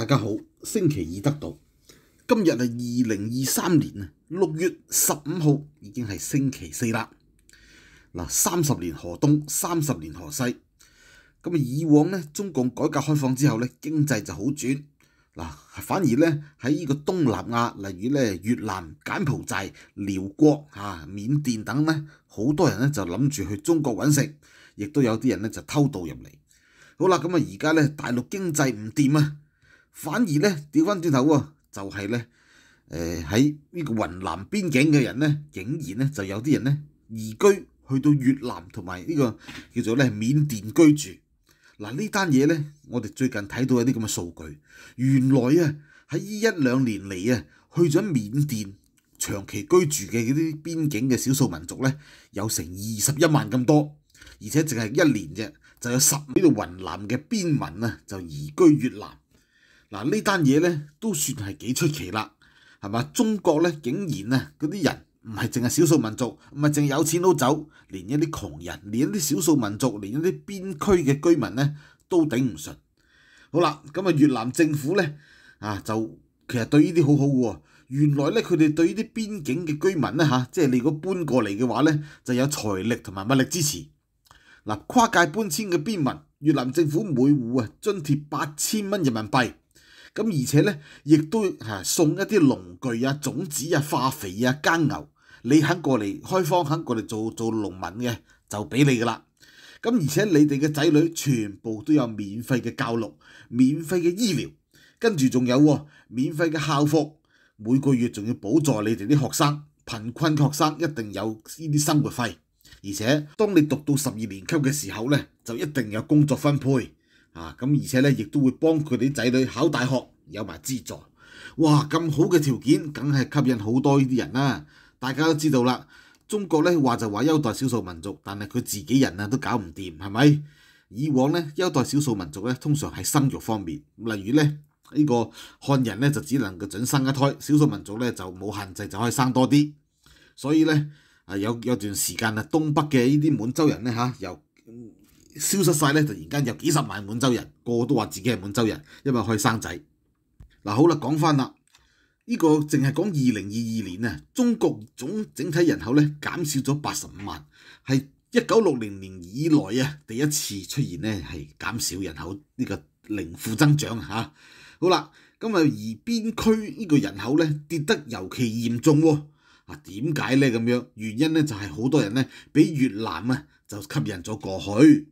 大家好，星期二得到今日系二零二三年啊六月十五号已经系星期四啦。嗱，三十年河东，三十年河西。咁啊，以往咧，中共改革开放之后咧，经济就好转。嗱，反而咧喺呢个东南亚，例如咧越南、柬埔寨、辽国啊、缅甸等咧，好多人咧就谂住去中国揾食，亦都有啲人咧就偷渡入嚟。好啦，咁啊，而家咧大陆经济唔掂啊！反而咧，調翻轉頭喎，就係咧，誒喺呢個雲南邊境嘅人咧，竟然咧就有啲人咧移居去到越南同埋呢個叫做咧緬甸居住。嗱呢單嘢咧，我哋最近睇到有啲咁嘅數據，原來啊喺一兩年嚟啊去咗緬甸長期居住嘅嗰啲邊境嘅少數民族咧，有成二十一萬咁多，而且淨係一年啫就有十呢度雲南嘅邊民啊就移居越南。嗱，呢單嘢咧都算係幾出奇啦，係嘛？中國咧竟然啊，嗰啲人唔係淨係少數民族，唔係淨有錢佬走，連一啲窮人，連一啲少數民族，連一啲邊區嘅居民咧都頂唔順。好啦，咁啊，越南政府咧啊，就其實對呢啲好好喎。原來咧，佢哋對呢啲邊境嘅居民咧嚇，即係你如果搬過嚟嘅話咧，就有財力同埋物力支持。嗱，跨界搬遷嘅邊民，越南政府每户啊津貼八千蚊人民幣。咁而且咧，亦都送一啲農具啊、種子啊、化肥啊、耕牛。你肯過嚟開荒，肯過嚟做做農民嘅，就俾你噶啦。咁而且你哋嘅仔女全部都有免費嘅教育、免費嘅醫療，跟住仲有免費嘅校服。每個月仲要補助你哋啲學生，貧困學生一定有呢啲生活費。而且當你讀到十二年級嘅時候咧，就一定有工作分配。啊，咁而且咧，亦都會幫佢哋仔女考大學有埋資助，哇！咁好嘅條件，梗係吸引好多呢啲人啦。大家都知道啦，中國咧話就話優待少數民族，但係佢自己人啊都搞唔掂，係咪？以往咧優待少數民族咧，通常系生育方面，例如咧呢個漢人咧就只能夠準生一胎，少數民族咧就冇限制就可以生多啲。所以咧，有有段時間啊，東北嘅呢啲滿洲人咧嚇又。消失晒咧，突然間有幾十萬滿洲人，個個都話自己係滿洲人，因為可以生仔。嗱好啦，講翻啦，呢個淨係講二零二二年啊，中國總整體人口咧減少咗八十五萬，係一九六零年以來啊第一次出現咧係減少人口呢個零負增長吓。好啦，咁啊而邊區呢個人口咧跌得尤其嚴重喎。啊點解咧咁樣？原因咧就係好多人咧俾越南啊就吸引咗過去。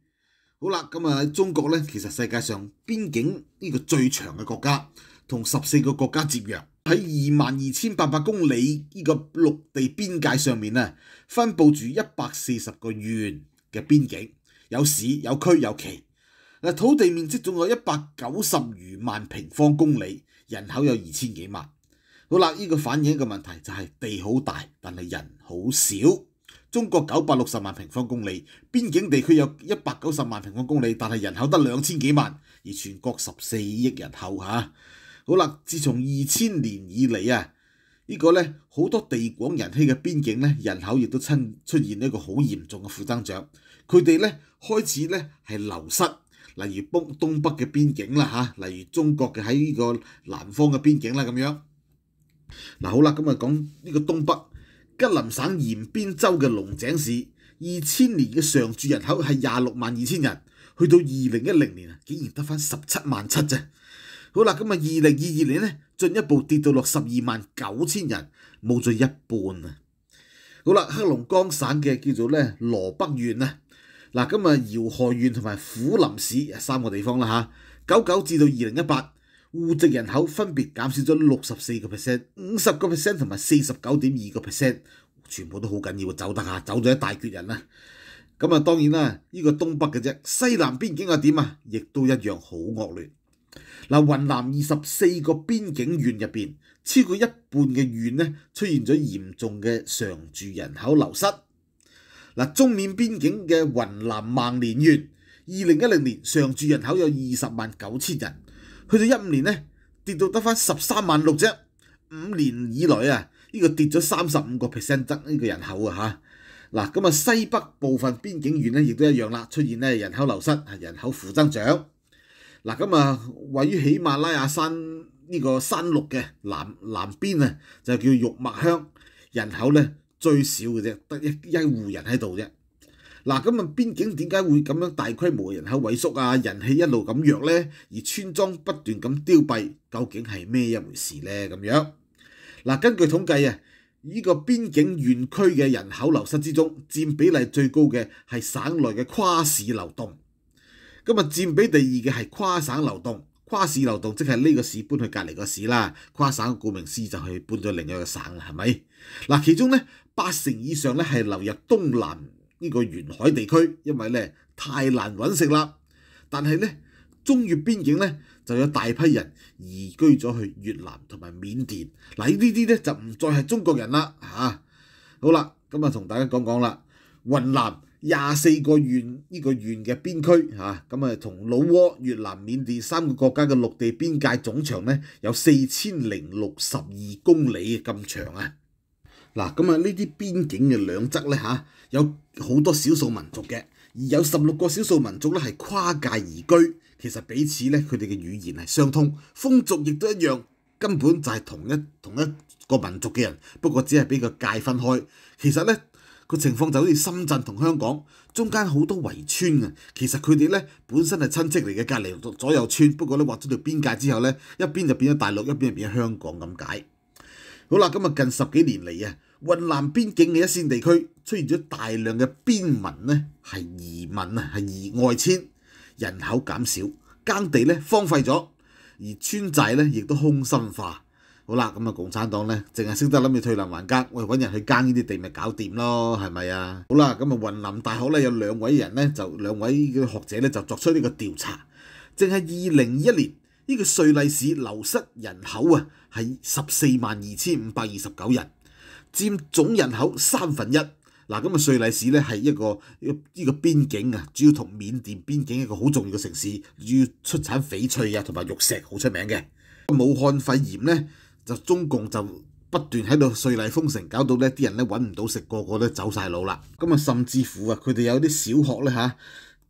好啦，咁啊，中国咧，其实世界上边境呢个最长嘅国家，同十四个国家接壤，喺二万二千八百公里呢个陆地边界上面呢，分布住一百四十个县嘅边境，有市有区有旗，嗱，土地面积仲有一百九十余万平方公里，人口有二千几万，好啦，呢个反映一个问题就系地好大，但系人好少。中国九百六十万平方公里，边境地区有一百九十万平方公里，但系人口得两千几万，而全国十四亿人口吓。好啦，自从二千年以嚟啊，呢个咧好多地广人稀嘅边境咧，人口亦都出出现一个好严重嘅负增长，佢哋咧开始咧系流失，例如東东北嘅边境啦吓，例如中国嘅喺呢个南方嘅边境啦咁样。嗱好啦，咁啊讲呢个东北。吉林省延边州嘅龙井市，二千年嘅常住人口系廿六万二千人，去到二零一零年啊，竟然得翻十七万七啫。好啦，咁啊二零二二年咧，进一步跌到落十二万九千人，冇咗一半啊。好啦，黑龙江省嘅叫做咧罗北县啊，嗱，咁啊饶河县同埋虎林市三个地方啦吓，九九至到二零一八。户籍人口分別減少咗六十四个 percent、五十個 percent 同埋四十九點二個 percent，全部都好緊要走得啊，走咗一大撅人啦。咁啊，當然啦，呢個東北嘅啫，西南邊境啊點啊，亦都一樣好惡劣。嗱，雲南二十四个邊境縣入边，超過一半嘅縣咧出現咗嚴重嘅常住人口流失。嗱，中缅邊境嘅雲南孟连縣，二零一零年常住人口有二十萬九千人。去到一五年咧，跌到得翻十三萬六啫。五年以來啊，呢個跌咗三十五個 percent 得呢個人口啊嚇嗱咁啊，西北部分邊境縣咧，亦都一樣啦，出現咧人口流失，人口負增長嗱咁啊，位於喜馬拉雅山呢個山麓嘅南南邊啊，就叫玉麥鄉，人口咧最少嘅啫，得一一户人喺度啫。嗱，咁啊，邊境點解會咁樣大規模人口萎縮啊？人氣一路咁弱咧，而村莊不斷咁凋敝，究竟係咩一回事咧？咁樣嗱，根據統計啊，依個邊境縣區嘅人口流失之中，佔比例最高嘅係省內嘅跨市流動。咁啊，佔比第二嘅係跨省流動，跨市流動即係呢個市搬去隔離個市啦，跨省顧名思就係搬咗另一個省，係咪？嗱，其中咧八成以上咧係流入東南。呢個沿海地區，因為咧太難揾食啦，但係咧中越邊境咧就有大批人移居咗去越南同埋緬甸，嗱呢啲咧就唔再係中國人啦嚇。好啦，咁啊同大家講講啦，雲南廿四個縣呢個縣嘅邊區嚇，咁啊同老窩、越南、緬甸三個國家嘅陸地邊界總長咧有四千零六十二公里咁長啊！嗱，咁啊，呢啲邊境嘅兩側咧嚇，有好多少數民族嘅，而有十六個少數民族咧係跨界而居，其實彼此咧佢哋嘅語言係相通，風俗亦都一樣，根本就係同一同一個民族嘅人，不過只係俾個界分開。其實咧個情況就好似深圳同香港中間好多圍村啊，其實佢哋咧本身係親戚嚟嘅，隔離左右村，不過咧劃咗條邊界之後咧，一邊就變咗大陸，一邊就變咗香港咁解。好啦，咁啊近十幾年嚟啊～雲南邊境嘅一線地區出現咗大量嘅邊民咧，係移民啊，係外遷，人口減少，耕地咧荒廢咗，而村寨咧亦都空心化。好啦，咁啊，共產黨咧，淨係識得諗住退林還耕，喂揾人去耕呢啲地咪搞掂咯，係咪啊？好啦，咁啊，雲南大學咧有兩位人咧，就兩位嘅學者咧就作出呢個調查，淨係二零一一年呢個瑞麗市流失人口啊係十四萬二千五百二十九人。佔總人口三分一嗱，咁啊，瑞麗市咧係一個呢個邊境啊，主要同緬甸邊境一個好重要嘅城市，要出產翡翠啊同埋玉石，好出名嘅。武漢肺炎咧，就中共就不斷喺度瑞麗封城，搞到咧啲人咧揾唔到食，個個都走曬路啦。咁啊，甚至乎啊，佢哋有啲小學咧嚇，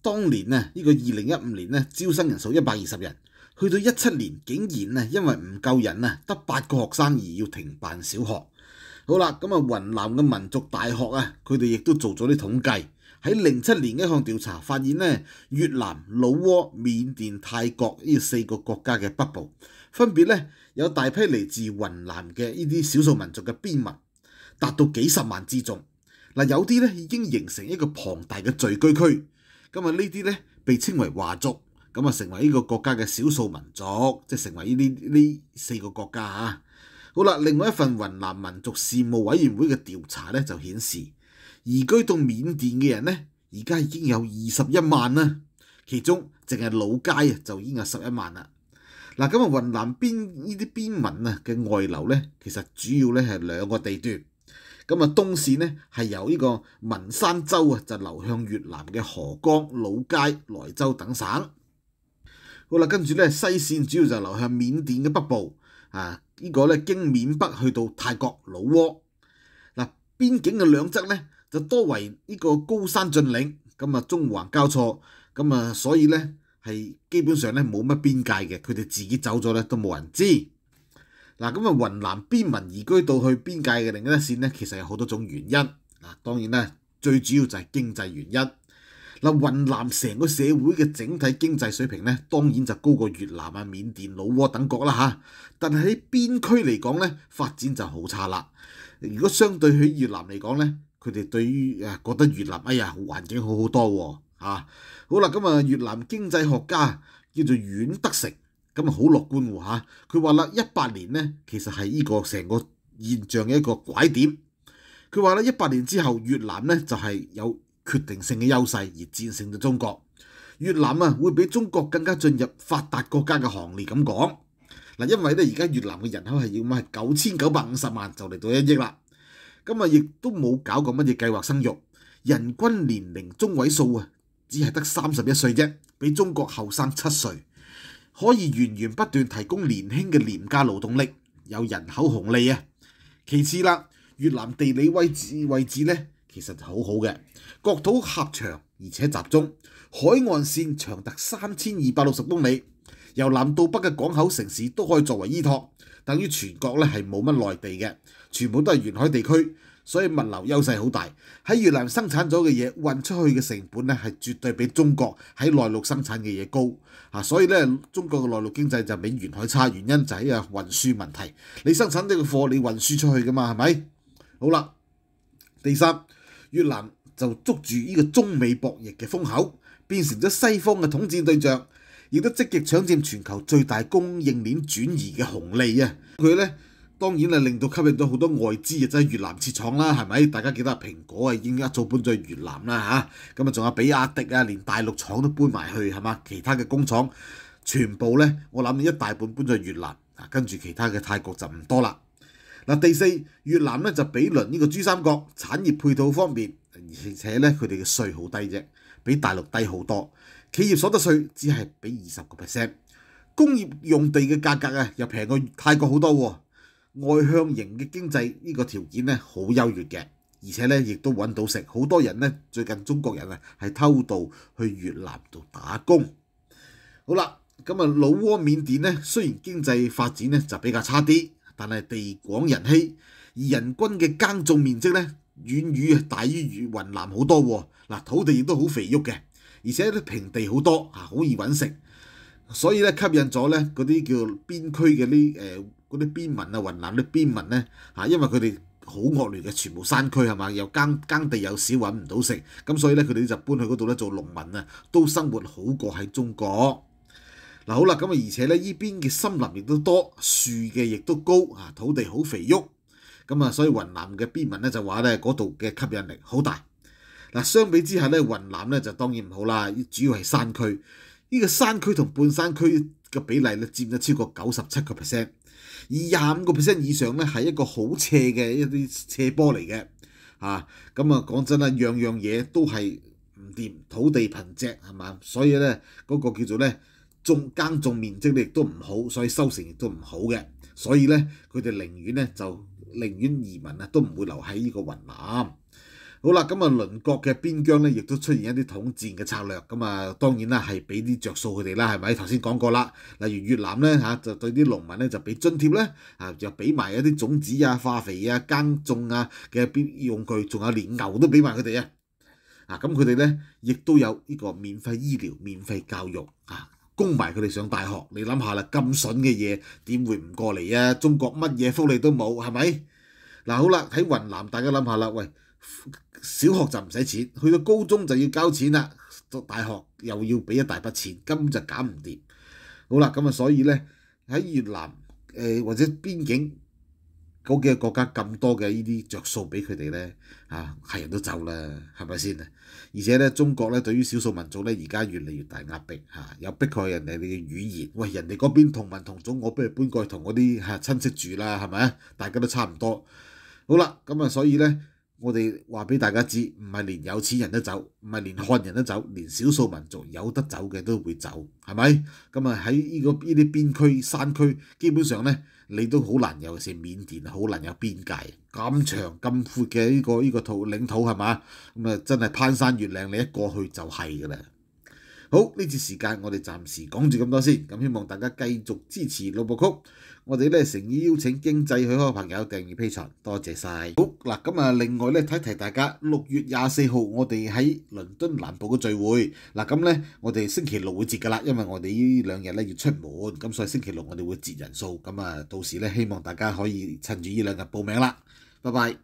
當年啊，呢個二零一五年咧招生人數一百二十人，去到一七年竟然啊，因為唔夠人啊，得八個學生而要停辦小學。好啦，咁啊，雲南嘅民族大學啊，佢哋亦都做咗啲統計，喺零七年一項調查，發現咧，越南、老撾、緬甸、泰國呢四個國家嘅北部，分別咧有大批嚟自雲南嘅呢啲少數民族嘅邊民，達到幾十萬之眾。嗱，有啲咧已經形成一個龐大嘅聚居區。咁啊，呢啲咧被稱為華族，咁啊，成為呢個國家嘅少數民族，即係成為呢啲呢四個國家嚇。好啦，另外一份雲南民族事務委員會嘅調查咧，就顯示移居到緬甸嘅人咧，而家已經有二十一萬啦。其中淨係老街啊，就已經係十一萬啦。嗱，咁啊，雲南邊呢啲邊民啊嘅外流咧，其實主要咧係兩個地段。咁啊，東線咧係由呢個文山州啊，就流向越南嘅河江、老街、萊州等省。好啦，跟住咧西線主要就流向緬甸嘅北部。啊！依個咧經緬北去到泰國老窩，嗱邊境嘅兩側咧就多為呢個高山峻嶺，咁啊中橫交錯，咁啊所以咧係基本上咧冇乜邊界嘅，佢哋自己走咗咧都冇人知。嗱咁啊雲南邊民移居到去邊界嘅另一線咧，其實有好多種原因。嗱當然咧最主要就係經濟原因。嗱，雲南成個社會嘅整體經濟水平咧，當然就高過越南啊、緬甸、老窩等國啦嚇。但係喺邊區嚟講咧，發展就好差啦。如果相對喺越南嚟講咧，佢哋對於誒覺得越南哎呀環境好好多喎嚇。好啦，咁啊，越南經濟學家叫做阮德成，咁啊好樂觀喎嚇。佢話啦，一八年咧其實係依個成個現象嘅一個拐點。佢話咧，一八年之後越南咧就係有。決定性嘅優勢而戰勝咗中國，越南啊會比中國更加進入發達國家嘅行列咁講。嗱，因為咧而家越南嘅人口係要咁係九千九百五十萬就嚟到一億啦，咁啊亦都冇搞過乜嘢計劃生育，人均年齡中位數啊只係得三十一歲啫，比中國後生七歲，可以源源不斷提供年輕嘅廉價勞動力，有人口紅利啊。其次啦，越南地理位置位置咧。其實好好嘅，國土狹長而且集中，海岸線長達三千二百六十公里，由南到北嘅港口城市都可以作為依托，等於全國咧係冇乜內地嘅，全部都係沿海地區，所以物流優勢好大。喺越南生產咗嘅嘢運出去嘅成本咧係絕對比中國喺內陸生產嘅嘢高，啊，所以咧中國嘅內陸經濟就比沿海差，原因就喺啊運輸問題。你生產呢個貨，你運輸出去噶嘛，係咪？好啦，第三。越南就捉住呢個中美博弈嘅風口，變成咗西方嘅統戰對象，亦都積極搶佔全球最大供應鏈轉移嘅紅利啊！佢咧當然啊，令到吸引咗好多外資，又係越南設廠啦，係咪？大家記得蘋果啊，已經一早搬咗去越南啦嚇，咁啊仲有比亞迪啊，連大陸廠都搬埋去係嘛，其他嘅工廠全部咧，我諗一大半搬咗去越南啊，跟住其他嘅泰國就唔多啦。嗱第四，越南咧就比鄰呢個珠三角，產業配套方面，而且咧佢哋嘅税好低啫，比大陸低好多。企業所得稅只係比二十個 percent，工業用地嘅價格啊又平過泰國好多喎。外向型嘅經濟呢個條件咧好優越嘅，而且咧亦都揾到食，好多人咧最近中國人啊係偷渡去越南度打工。好啦，咁啊老挝、緬甸咧雖然經濟發展咧就比較差啲。但係地廣人稀，而人均嘅耕種面積咧遠遠大於雲南好多喎。嗱，土地亦都好肥沃嘅，而且啲平地好多啊，好易揾食，所以咧吸引咗咧嗰啲叫邊區嘅呢誒嗰啲邊民啊，雲南啲邊民咧嚇，因為佢哋好惡劣嘅，全部山區係嘛，又耕耕地又少，揾唔到食，咁所以咧佢哋就搬去嗰度咧做農民啊，都生活好過喺中國。嗱好啦，咁啊而且咧依邊嘅森林亦都多，樹嘅亦都高啊，土地好肥沃，咁啊所以雲南嘅邊民咧就話咧嗰度嘅吸引力好大。嗱，相比之下咧，雲南咧就當然唔好啦，主要係山區。呢個山區同半山區嘅比例咧佔咗超過九十七個 percent，而廿五個 percent 以上咧係一個好斜嘅一啲斜坡嚟嘅。啊，咁啊講真啦，樣樣嘢都係唔掂，土地貧瘠係嘛，所以咧嗰個叫做咧。種耕種面積咧亦都唔好，所以收成亦都唔好嘅。所以咧，佢哋寧願咧就寧願移民啊，都唔會留喺呢個雲南。好啦，咁啊，鄰國嘅邊疆咧，亦都出現一啲統戰嘅策略。咁啊，當然啦，係俾啲着數佢哋啦，係咪？頭先講過啦，例如越南咧嚇，就對啲農民咧就俾津貼咧啊，又俾埋一啲種子啊、化肥啊、耕種啊嘅用具，仲有連牛都俾埋佢哋啊啊！咁佢哋咧亦都有呢個免費醫療、免費教育啊。供埋佢哋上大學，你諗下啦，咁筍嘅嘢點會唔過嚟啊？中國乜嘢福利都冇，係咪？嗱好啦，喺雲南大家諗下啦，喂，小學就唔使錢，去到高中就要交錢啦，讀大學又要俾一大筆錢，根本就搞唔掂。好啦，咁啊，所以呢，喺越南或者邊境。嗰幾個國家咁多嘅呢啲着數俾佢哋咧，啊，係人都走啦，係咪先啊？而且咧，中國咧對於少數民族咧，而家越嚟越大壓迫嚇，又逼佢人哋嘅語言，喂人哋嗰邊同民同種，我不如搬過去同嗰啲嚇親戚住啦，係咪啊？大家都差唔多，好啦，咁啊，所以咧。我哋話俾大家知，唔係連有錢人都走，唔係連漢人都走，連少數民族有得走嘅都會走，係咪？咁啊喺呢個呢啲邊區、山區，基本上咧，你都好難，尤其是緬甸好難有邊界，咁長咁闊嘅呢個依個土領土係嘛？咁啊真係攀山越嶺，你一過去就係㗎啦。好呢次時間，我哋暫時講住咁多先，咁希望大家繼續支持老布曲，我哋咧誠意邀請經濟許開朋友訂義批場，多謝晒。好嗱，咁啊另外咧提提大家，六月廿四號我哋喺倫敦南部嘅聚會，嗱咁咧我哋星期六會截㗎啦，因為我哋呢兩日咧要出門，咁所以星期六我哋會截人數，咁啊到時咧希望大家可以趁住呢兩日報名啦，拜拜。